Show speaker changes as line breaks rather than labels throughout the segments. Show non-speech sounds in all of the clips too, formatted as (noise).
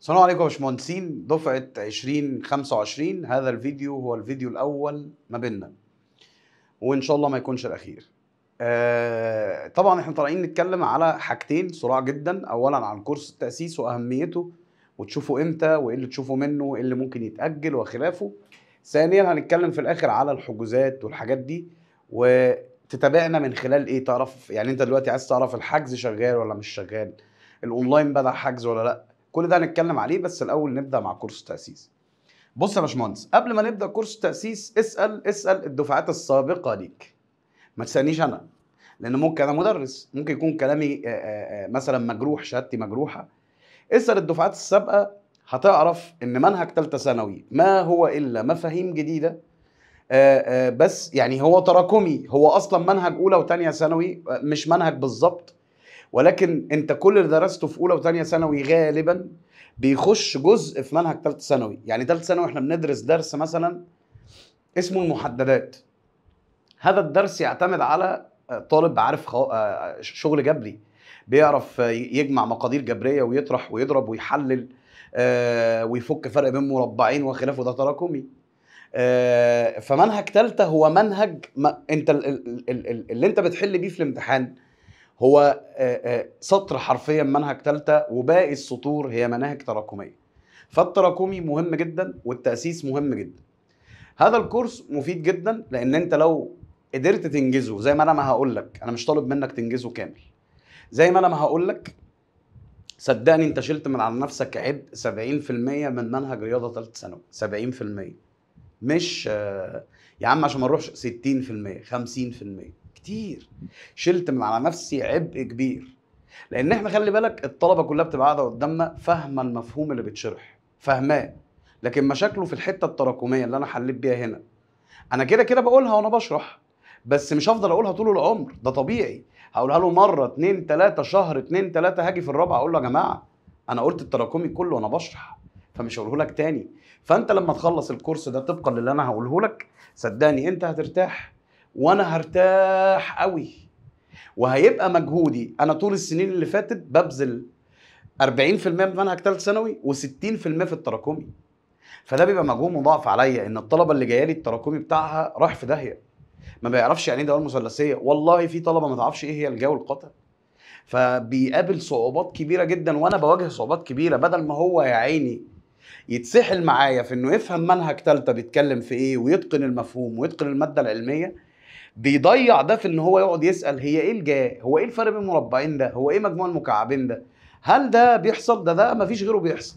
السلام عليكم يا باشمهندسين دفعه 2025 هذا الفيديو هو الفيديو الاول ما بيننا وان شاء الله ما يكونش الاخير آه طبعا احنا طالعين نتكلم على حاجتين صراع جدا اولا عن كورس التاسيس واهميته وتشوفوا امتى وايه اللي تشوفوا منه وايه اللي ممكن يتاجل وخلافه ثانيا هنتكلم في الاخر على الحجوزات والحاجات دي وتتابعنا من خلال ايه تعرف يعني انت دلوقتي عايز تعرف الحجز شغال ولا مش شغال الاونلاين بدا حجز ولا لا كل ده هنتكلم عليه بس الاول نبدا مع كورس التاسيس بص يا باشمهندس قبل ما نبدا كورس التاسيس اسال اسال الدفعات السابقه ليك ما تسالنيش انا لان ممكن انا مدرس ممكن يكون كلامي آه، آه، آه، مثلا مجروح شهادتي مجروحه اسال الدفعات السابقه هتعرف ان منهج ثالثه ثانوي ما هو الا مفاهيم جديده بس يعني هو تراكمي هو اصلا منهج اولى وثانيه ثانوي مش منهج بالظبط ولكن انت كل اللي درسته في اولى وثانيه ثانوي غالبا بيخش جزء في منهج ثالثه ثانوي يعني ثالثه ثانوي احنا بندرس درس مثلا اسمه المحددات هذا الدرس يعتمد على آه، طالب عارف خو... آه، شغل جبري بيعرف آه، يجمع مقادير جبريه ويطرح ويضرب ويحلل ويفك فرق بين مربعين وخلافه ده تراكمي فمنهج ثالثه هو منهج ما انت اللي انت بتحل بيه في الامتحان هو آه، آه، سطر حرفيا منهج ثالثه وباقي السطور هي مناهج تراكميه فالتراكمي مهم جدا والتاسيس مهم جدا هذا الكورس مفيد جدا لان انت لو قدرت تنجزه زي ما انا ما هقول لك انا مش طالب منك تنجزه كامل زي ما انا ما هقول لك صدقني انت شلت من على نفسك عبء 70% من منهج رياضه ثالثه ثانوي 70% مش آه، يا عم عشان ما نروحش 60% 50% كتير شلت من على نفسي عبء كبير لان احنا خلي بالك الطلبه كلها بتبقى قاعده قدامنا فاهمه المفهوم اللي بيتشرح فاهماه لكن مشاكله في الحته التراكميه اللي انا حليت بيها هنا انا كده كده بقولها وانا بشرح بس مش هفضل اقولها طول العمر ده طبيعي هقولها له مره اتنين تلاته شهر اتنين تلاته هاجي في الرابعه اقول له يا جماعه انا قلت التراكمي كله وانا بشرح فمش هقوله لك تاني فانت لما تخلص الكورس ده طبقا للي انا هقوله لك صدقني انت هترتاح وانا هرتاح قوي وهيبقى مجهودي انا طول السنين اللي فاتت ببذل 40% من منهج ثالث ثانوي و60% في التراكمي فده بيبقى مجهود مضاعف عليا ان الطلبه اللي جايه لي التراكمي بتاعها راح في داهيه ما بيعرفش يعني ايه دوال مثلثيه والله في طلبه ما تعرفش ايه هي الجو والقطع فبيقابل صعوبات كبيره جدا وانا بواجه صعوبات كبيره بدل ما هو يا عيني يتسحل معايا في انه يفهم منهج ثالثه بيتكلم في ايه ويتقن المفهوم ويتقن الماده العلميه بيضيع ده في ان هو يقعد يسال هي ايه الجا؟ هو ايه الفرق بين المربعين ده هو ايه مجموع المكعبين ده هل ده بيحصل ده ده مفيش غيره بيحصل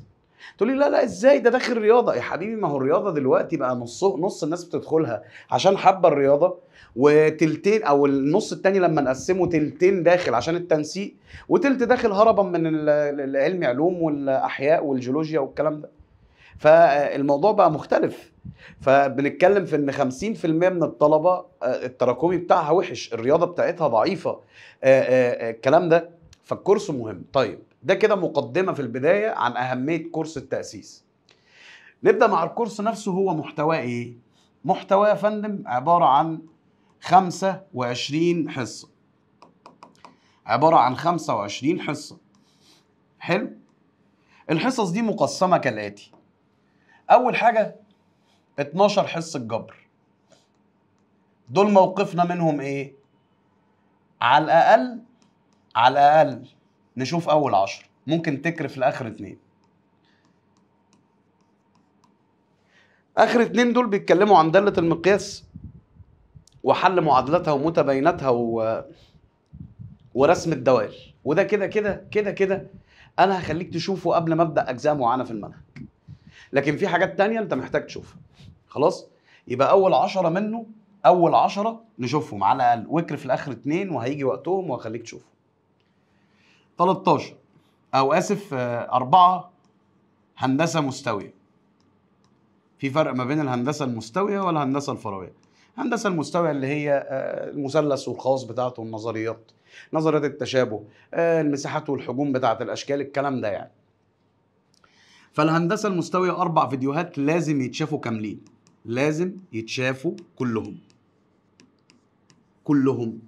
تقول لي لا لا ازاي ده داخل رياضه يا حبيبي ما هو الرياضه دلوقتي بقى نص نص الناس بتدخلها عشان حابه الرياضه وتلتين او النص التاني لما نقسمه تلتين داخل عشان التنسيق وتلت داخل هربا من العلم علوم والاحياء والجيولوجيا والكلام ده فالموضوع بقى مختلف فبنتكلم في ان 50% من الطلبه آه، التراكمي بتاعها وحش الرياضه بتاعتها ضعيفه آه، آه، الكلام ده فالكورس مهم طيب ده كده مقدمه في البدايه عن اهميه كورس التاسيس نبدا مع الكورس نفسه هو محتواه ايه محتواه يا فندم عباره عن 25 حصه عباره عن 25 حصه حلو الحصص دي مقسمه كالاتي اول حاجه 12 حس الجبر دول موقفنا منهم ايه على الاقل على الاقل نشوف اول عشر ممكن تكر في الاخر اتنين اخر اتنين دول بيتكلموا عن داله المقياس وحل معادلاتها ومتبايناتها و... ورسم الدوال وده كده كده كده كده انا هخليك تشوفه قبل ما ابدا اجزاء معينه في المنهج لكن في حاجات تانية انت محتاج تشوفها خلاص يبقى اول عشرة منه اول عشرة نشوفهم على الاقل وكر في الاخر اتنين وهيجي وقتهم وهخليك تشوفهم 13 او اسف آه، أربعة هندسة مستوية في فرق ما بين الهندسة المستوية والهندسة الفروية الهندسة المستوية اللي هي آه، المثلث والخاص بتاعته النظريات نظريات التشابه آه، المساحات والحجوم بتاعة الأشكال الكلام ده يعني فالهندسه المستويه اربع فيديوهات لازم يتشافوا كاملين لازم يتشافوا كلهم كلهم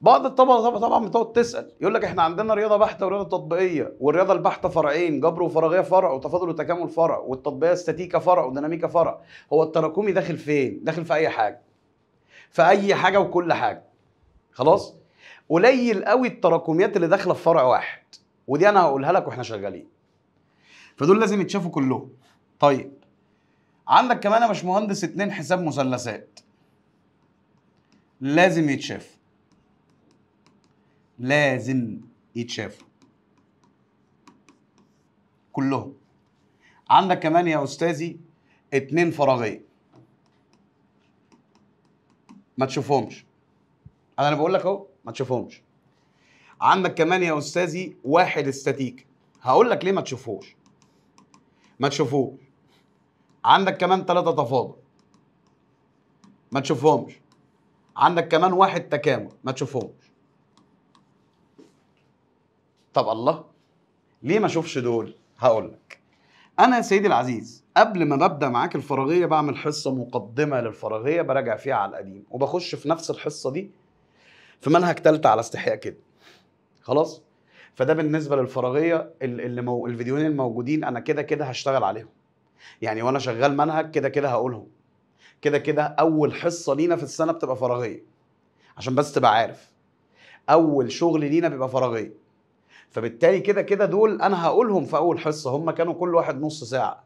بعض الطبقه طبعا بتقعد تسال يقول لك احنا عندنا رياضه بحته ورياضه تطبيقيه والرياضه البحته فرعين جبر وفراغيه فرع وتفاضل وتكامل فرع والتطبيقيه استاتيكا فرع وديناميكا فرع هو التراكمي داخل فين داخل في اي حاجه في اي حاجه وكل حاجه خلاص قليل قوي التراكميات اللي داخله في فرع واحد ودي انا هقولها لك واحنا شغالين فدول لازم يتشافوا كلهم طيب عندك كمان يا باشمهندس اتنين حساب مثلثات لازم يتشاف لازم يتشافوا كلهم عندك كمان يا استاذي اتنين فراغيه ما تشوفهمش انا بقول لك اهو ما تشوفهمش عندك كمان يا استاذي واحد استاتيك هقول لك ليه ما تشوفهوش ما تشوفوش عندك كمان ثلاثة تفاضل ما تشوفهمش عندك كمان واحد تكامل ما تشوفهمش طب الله ليه ما اشوفش دول هقول لك انا يا سيدي العزيز قبل ما ببدا معاك الفراغيه بعمل حصه مقدمه للفراغيه براجع فيها على القديم وبخش في نفس الحصه دي في منهج ثالثه على استحياء كده خلاص فده بالنسبه للفراغيه اللي مو الفيديوهين الموجودين انا كده كده هشتغل عليهم يعني وانا شغال منهج كده كده هقولهم كده كده اول حصه لينا في السنه بتبقى فراغيه عشان بس تبقى عارف اول شغل لينا بيبقى فراغيه فبالتالي كده كده دول انا هقولهم في اول حصه هم كانوا كل واحد نص ساعه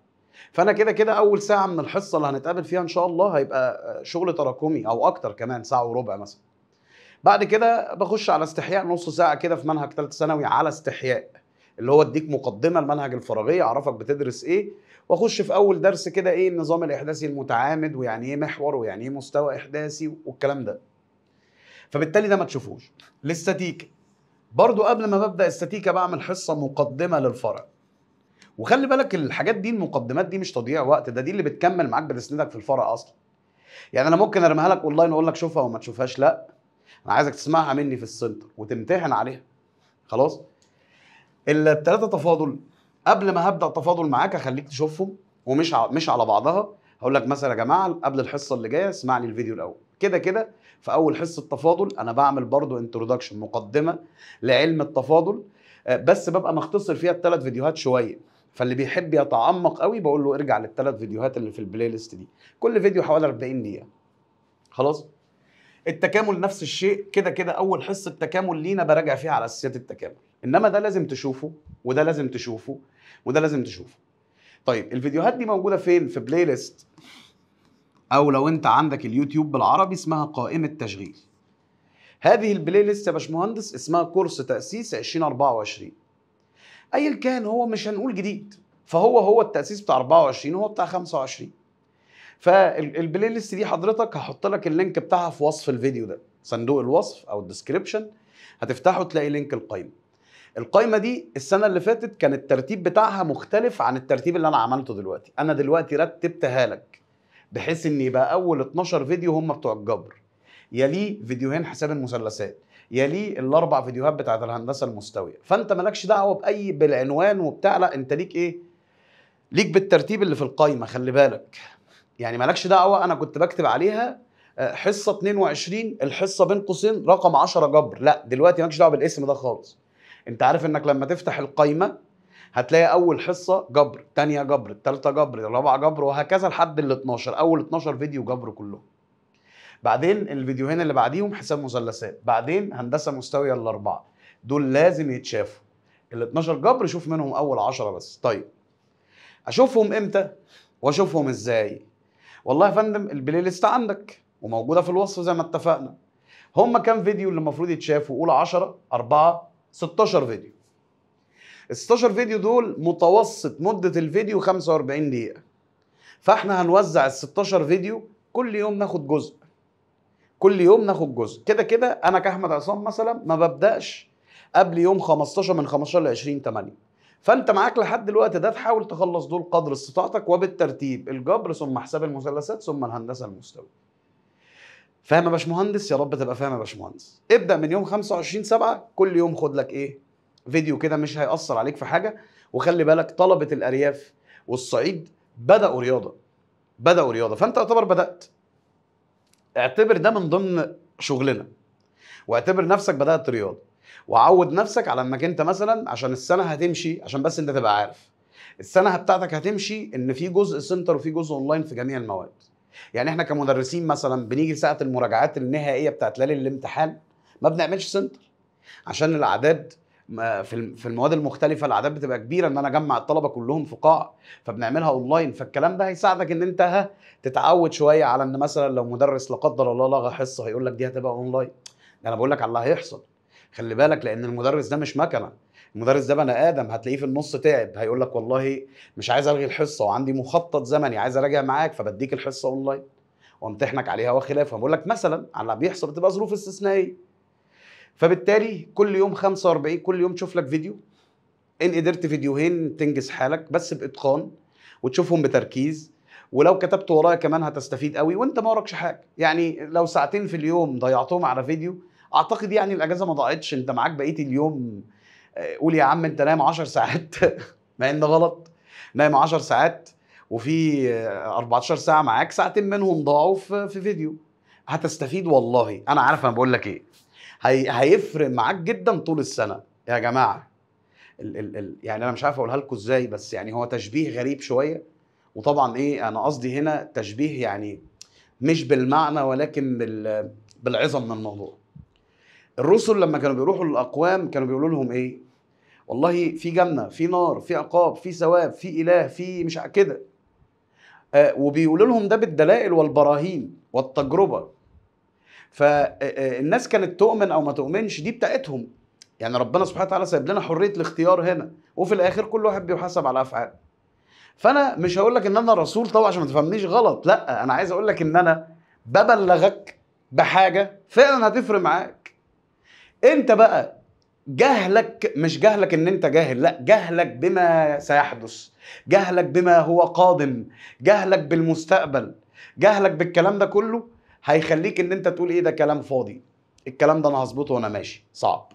فانا كده كده اول ساعه من الحصه اللي هنتقابل فيها ان شاء الله هيبقى شغل تراكمي او اكتر كمان ساعه وربع مثلا بعد كده بخش على استحياء نص ساعه كده في منهج ثالثه ثانوي على استحياء اللي هو اديك مقدمه لمنهج الفراغيه اعرفك بتدرس ايه واخش في اول درس كده ايه النظام الاحداثي المتعامد ويعني ايه محور ويعني ايه مستوى احداثي والكلام ده فبالتالي ده ما تشوفوش الاستاتيكا برضو قبل ما ببدا استاتيكا بعمل حصه مقدمه للفرع وخلي بالك الحاجات دي المقدمات دي مش تضييع وقت ده دي اللي بتكمل معاك بتسندك في الفرع اصلا يعني انا ممكن ارميها لك اونلاين واقول لك شوفها وما تشوفهاش لا انا عايزك تسمعها مني في السنتر وتمتحن عليها خلاص الثلاثه تفاضل قبل ما هبدا تفاضل معاك هخليك تشوفهم ومش ع... مش على بعضها هقول لك مثلا يا جماعه قبل الحصه اللي جايه اسمع لي الفيديو الاول كده كده في اول حصه تفاضل انا بعمل برضو انترودكشن مقدمه لعلم التفاضل آه، بس ببقى مختصر فيها الثلاث فيديوهات شويه فاللي بيحب يتعمق قوي بقول له ارجع للثلاث فيديوهات اللي في البلاي ليست دي كل فيديو حوالي 40 دقيقه خلاص التكامل نفس الشيء كده كده اول حصه تكامل لينا براجع فيها على اساسيات التكامل انما ده لازم تشوفه وده لازم تشوفه وده لازم تشوفه طيب الفيديوهات دي موجوده فين في بلاي ليست او لو انت عندك اليوتيوب بالعربي اسمها قائمه تشغيل هذه البلاي ليست يا باشمهندس اسمها كورس تاسيس 2024 ايا كان هو مش هنقول جديد فهو هو التاسيس بتاع 24 وهو بتاع 25 فالبلاي ليست دي حضرتك هحط لك اللينك بتاعها في وصف الفيديو ده صندوق الوصف او الديسكربشن هتفتحه تلاقي لينك القائمه القائمة دي السنة اللي فاتت كان الترتيب بتاعها مختلف عن الترتيب اللي أنا عملته دلوقتي، أنا دلوقتي رتبتها لك بحيث إن يبقى أول 12 فيديو هم بتوع الجبر. يلي فيديوهين حساب المثلثات، يلي الأربع فيديوهات بتاعت الهندسة المستوية، فأنت مالكش دعوة بأي بالعنوان وبتاع لا أنت ليك إيه؟ ليك بالترتيب اللي في القائمة خلي بالك، يعني مالكش دعوه انا كنت بكتب عليها آه، حصه 22 الحصه بين قوسين رقم 10 جبر لا دلوقتي مالكش دعوه بالاسم ده خالص انت عارف انك لما تفتح القايمه هتلاقي اول حصه جبر تانية جبر التالتة جبر الرابعه جبر وهكذا لحد ال 12 اول 12 فيديو جبر كلهم بعدين الفيديوهين اللي بعديهم حساب مثلثات بعدين هندسه مستويه الاربعه دول لازم يتشافوا ال 12 جبر شوف منهم اول 10 بس طيب اشوفهم امتى واشوفهم ازاي والله يا فندم البلاي ليست عندك وموجوده في الوصف زي ما اتفقنا هم كام فيديو اللي المفروض يتشافوا قول 10 4 16 فيديو ال 16 فيديو دول متوسط مده الفيديو 45 دقيقه فاحنا هنوزع ال 16 فيديو كل يوم ناخد جزء كل يوم ناخد جزء كده كده انا كاحمد عصام مثلا ما ببداش قبل يوم 15 من 15 ل 20 8 فانت معاك لحد الوقت ده تحاول تخلص دول قدر استطاعتك وبالترتيب الجبر ثم حساب المثلثات ثم الهندسه المستويه فاهم يا باشمهندس يا رب تبقى فاهم يا باشمهندس ابدا من يوم 25 7 كل يوم خد لك ايه فيديو كده مش هيأثر عليك في حاجه وخلي بالك طلبه الارياف والصعيد بداوا رياضه بداوا رياضه فانت يعتبر بدات اعتبر ده من ضمن شغلنا واعتبر نفسك بدات رياضه وعود نفسك على انك انت مثلا عشان السنه هتمشي عشان بس انت تبقى عارف السنه بتاعتك هتمشي ان في جزء سنتر وفي جزء اونلاين في جميع المواد يعني احنا كمدرسين مثلا بنيجي ساعه المراجعات النهائيه بتاعت ليالي الامتحان ما بنعملش سنتر عشان الاعداد في المواد المختلفه الاعداد بتبقى كبيره ان انا اجمع الطلبه كلهم في قاع فبنعملها اونلاين فالكلام ده هيساعدك ان انت ها تتعود شويه على ان مثلا لو مدرس لا قدر الله لغى حصه هيقول لك دي هتبقى اونلاين ده انا بقول لك على اللي هيحصل خلي بالك لان المدرس ده مش مكنه المدرس ده بني ادم هتلاقيه في النص تعب هيقول لك والله مش عايز الغي الحصه وعندي مخطط زمني عايز اراجع معاك فبديك الحصه اونلاين وامتحنك عليها وخلافها بقول لك مثلا على بيحصل بتبقى ظروف استثنائيه فبالتالي كل يوم 45 كل يوم تشوف لك فيديو ان قدرت فيديوهين تنجز حالك بس باتقان وتشوفهم بتركيز ولو كتبت ورايا كمان هتستفيد قوي وانت ما وراكش حاجه يعني لو ساعتين في اليوم ضيعتهم على فيديو اعتقد يعني الاجازه ما ضاعتش انت معاك بقيه اليوم آه، قول يا عم انت نايم 10 ساعات (laughs) مع ان غلط نايم 10 ساعات وفي 14 آه، ساعه معاك ساعتين منهم ضاعوا في فيديو هتستفيد والله انا عارف انا بقول لك ايه هي... هيفرق معاك جدا طول السنه يا جماعه ال... ال... ال... يعني انا مش عارف اقولها لكم ازاي بس يعني هو تشبيه غريب شويه وطبعا ايه انا قصدي هنا تشبيه يعني مش بالمعنى ولكن بال... بالعظم من الموضوع الرسل لما كانوا بيروحوا للاقوام كانوا بيقولوا لهم ايه والله في جنه في نار في عقاب في ثواب في اله في مش كده آه وبيقولوا لهم ده بالدلائل والبراهين والتجربه فالناس آه، آه، كانت تؤمن او ما تؤمنش دي بتاعتهم يعني ربنا سبحانه وتعالى سايب لنا حريه الاختيار هنا وفي الاخر كل واحد بيحاسب على افعاله فانا مش هقول لك ان انا رسول طبعا عشان ما تفهمنيش غلط لا انا عايز اقول لك ان انا ببلغك بحاجه فعلا هتفرق معاك انت بقى جهلك مش جهلك ان انت جاهل لا جهلك بما سيحدث جهلك بما هو قادم جهلك بالمستقبل جهلك بالكلام ده كله هيخليك ان انت تقول ايه ده كلام فاضي الكلام ده انا هظبطه وانا ماشي صعب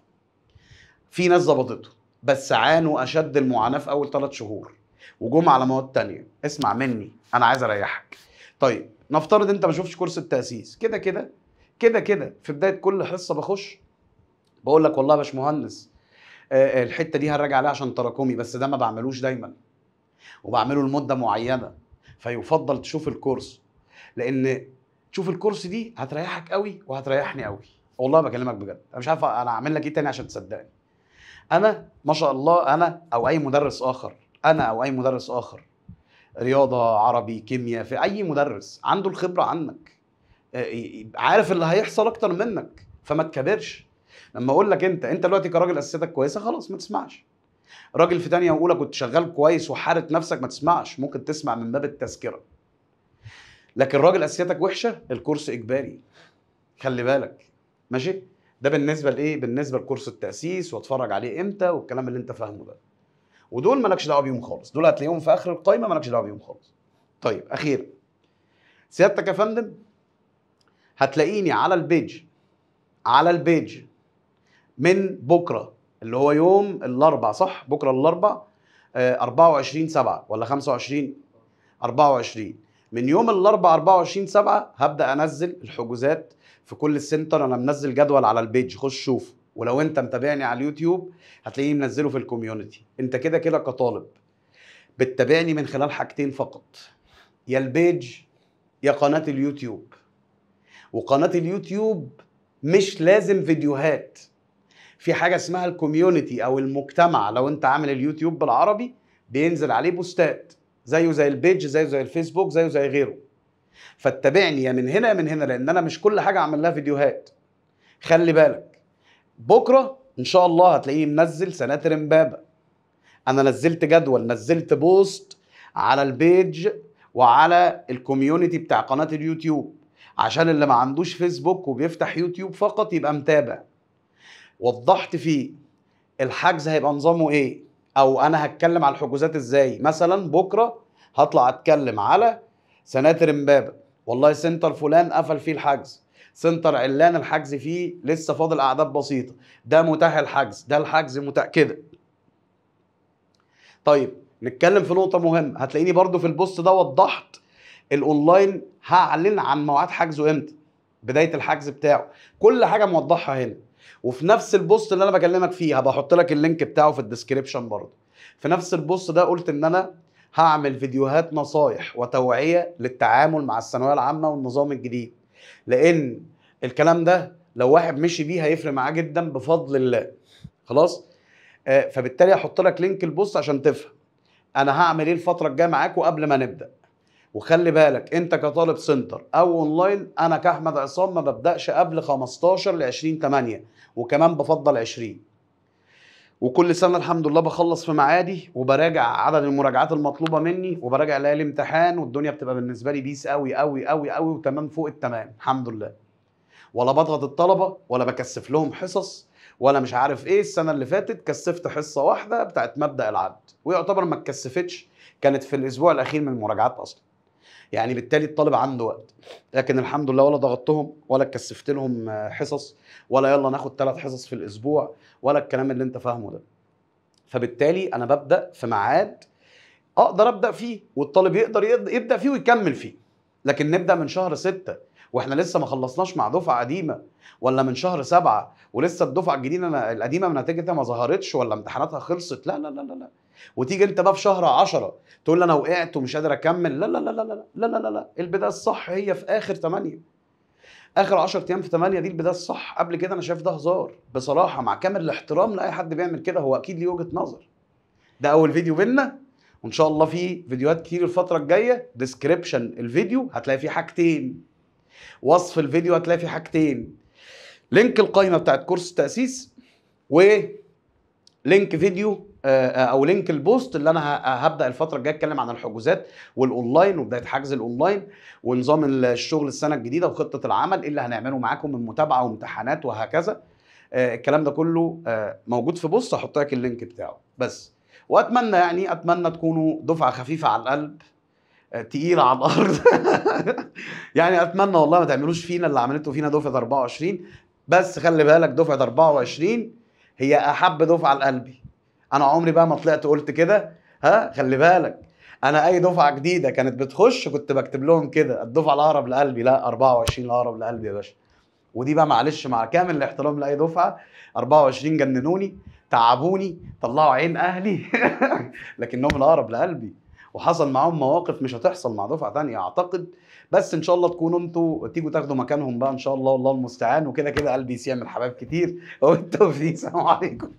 في ناس ظبطته بس عانوا اشد المعاناه في اول ثلاث شهور وجم على مواد تانية اسمع مني انا عايز اريحك طيب نفترض انت ما شفتش كورس التاسيس كده كده كده كده في بدايه كل حصه بخش بقول لك والله يا باشمهندس آه، آه، الحته دي هرجع عليها عشان تراكمي بس ده ما بعملوش دايما وبعمله لمده معينه فيفضل تشوف الكورس لان تشوف الكورس دي هتريحك قوي وهتريحني قوي والله بكلمك بجد انا مش عارف انا اعمل لك ايه تاني عشان تصدقني انا ما شاء الله انا او اي مدرس اخر انا او اي مدرس اخر رياضه عربي كيمياء في اي مدرس عنده الخبره عنك آه، عارف اللي هيحصل اكتر منك فما تكبرش لما اقول لك انت انت دلوقتي كراجل اساسياتك كويسه خلاص ما تسمعش راجل في تانية واولى كنت شغال كويس وحارت نفسك ما تسمعش ممكن تسمع من باب التذكره لكن راجل اساسياتك وحشه الكورس اجباري خلي بالك ماشي ده بالنسبه لايه بالنسبه لكورس التاسيس واتفرج عليه امتى والكلام اللي انت فاهمه ده ودول مالكش دعوه بيهم خالص دول هتلاقيهم في اخر القايمه مالكش دعوه بيهم خالص طيب اخيرا سيادتك يا فندم هتلاقيني على البيج على البيج من بكره اللي هو يوم الاربع صح بكره الاربع 24 آه، 7 ولا 25 24 من يوم الاربع 24 7 هبدا انزل الحجوزات في كل السنتر انا منزل جدول على البيج خش شوف ولو انت متابعني على اليوتيوب هتلاقيني منزله في الكوميونتي انت كده كده كطالب بتتابعني من خلال حاجتين فقط يا البيج يا قناه اليوتيوب وقناه اليوتيوب مش لازم فيديوهات في حاجه اسمها الكوميونتي او المجتمع لو انت عامل اليوتيوب بالعربي بينزل عليه بوستات زيه زي البيج زيه زي الفيسبوك زيه زي غيره فاتبعني يا من هنا يا من هنا لان انا مش كل حاجه اعمل لها فيديوهات خلي بالك بكره ان شاء الله هتلاقيني منزل سناتر امبابه انا نزلت جدول نزلت بوست على البيج وعلى الكوميونتي بتاع قناه اليوتيوب عشان اللي ما عندوش فيسبوك وبيفتح يوتيوب فقط يبقى متابع وضحت فيه الحجز هيبقى نظامه ايه او انا هتكلم على الحجوزات ازاي مثلا بكره هطلع اتكلم على سناتر امبابه والله سنتر فلان قفل فيه الحجز سنتر علان الحجز فيه لسه فاضل اعداد بسيطه ده متاح الحجز ده الحجز متاكده طيب نتكلم في نقطه مهمه هتلاقيني برضو في البوست ده وضحت الاونلاين هعلن عن مواعيد حجزه امتى بدايه الحجز بتاعه كل حاجه موضحها هنا وفي نفس البوست اللي انا بكلمك فيه هبقى لك اللينك بتاعه في الديسكريبشن برضه في نفس البوست ده قلت ان انا هعمل فيديوهات نصايح وتوعيه للتعامل مع الثانويه العامه والنظام الجديد لان الكلام ده لو واحد مشي بيه هيفرق معاه جدا بفضل الله خلاص آه، فبالتالي هحط لك لينك البوست عشان تفهم انا هعمل ايه الفتره الجايه معاك وقبل ما نبدا وخلي بالك انت كطالب سنتر او اونلاين انا كاحمد عصام ما ببداش قبل 15 ل 20 8 وكمان بفضل 20 وكل سنه الحمد لله بخلص في معادي وبراجع عدد المراجعات المطلوبه مني وبراجع ليالي الامتحان والدنيا بتبقى بالنسبه لي بيس قوي قوي قوي قوي وتمام فوق التمام الحمد لله ولا بضغط الطلبه ولا بكثف لهم حصص ولا مش عارف ايه السنه اللي فاتت كثفت حصه واحده بتاعت مبدا العد ويعتبر ما اتكثفتش كانت في الاسبوع الاخير من المراجعات اصلا يعني بالتالي الطالب عنده وقت لكن الحمد لله ولا ضغطتهم ولا كثفت لهم آه، حصص ولا يلا ناخد ثلاث حصص في الاسبوع ولا الكلام اللي انت فاهمه ده فبالتالي انا ببدا في ميعاد اقدر ابدا فيه والطالب يقدر يبدا فيه ويكمل فيه لكن نبدا من شهر ستة واحنا لسه ما خلصناش مع دفعه قديمه ولا من شهر سبعة ولسه الدفعه الجديده القديمه نتيجتها ما ظهرتش ولا امتحاناتها خلصت لا لا لا لا, لا. وتيجي انت بقى في شهر 10 تقول انا وقعت ومش قادر اكمل لا لا لا لا لا لا لا لا, لا. البدايه الصح هي في اخر 8 اخر 10 ايام في 8 دي البدايه الصح قبل كده انا شايف ده هزار بصراحه مع كامل الاحترام لاي حد بيعمل كده هو اكيد ليه وجهه نظر ده اول فيديو بينا وان شاء الله في فيديوهات كتير الفتره الجايه ديسكريبشن الفيديو هتلاقي فيه حاجتين وصف الفيديو هتلاقي فيه حاجتين لينك القائمه بتاعت كورس التاسيس و لينك فيديو آه، آه، او لينك البوست اللي انا هبدا الفتره الجايه اتكلم عن الحجوزات والاونلاين وبدايه حجز الاونلاين ونظام الشغل السنه الجديده وخطه العمل إيه اللي هنعمله معاكم من متابعه وامتحانات وهكذا آه، الكلام ده كله موجود في بوست هحط لك اللينك بتاعه بس واتمنى يعني اتمنى تكونوا دفعه خفيفه على القلب تقيلة على الأرض (laughs) يعني أتمنى والله ما تعملوش فينا اللي عملته فينا دفعة 24 بس خلي بالك دفعة 24 هي أحب دفعة لقلبي انا عمري بقى ما طلعت قلت كده ها خلي بالك انا اي دفعه جديده كانت بتخش كنت بكتب لهم كده الدفعه الاقرب لقلبي لا 24 الاقرب لقلبي يا باشا ودي بقى معلش مع كامل الاحترام لاي دفعه 24 جننوني تعبوني طلعوا عين اهلي (laughs) لكنهم الاقرب لقلبي وحصل معاهم مواقف مش هتحصل مع دفعه تانية اعتقد بس ان شاء الله تكونوا انتوا تيجوا تاخدوا مكانهم بقى ان شاء الله والله المستعان وكده كده قلبي يسيع من حبايب كتير (laughs) في السلام عليكم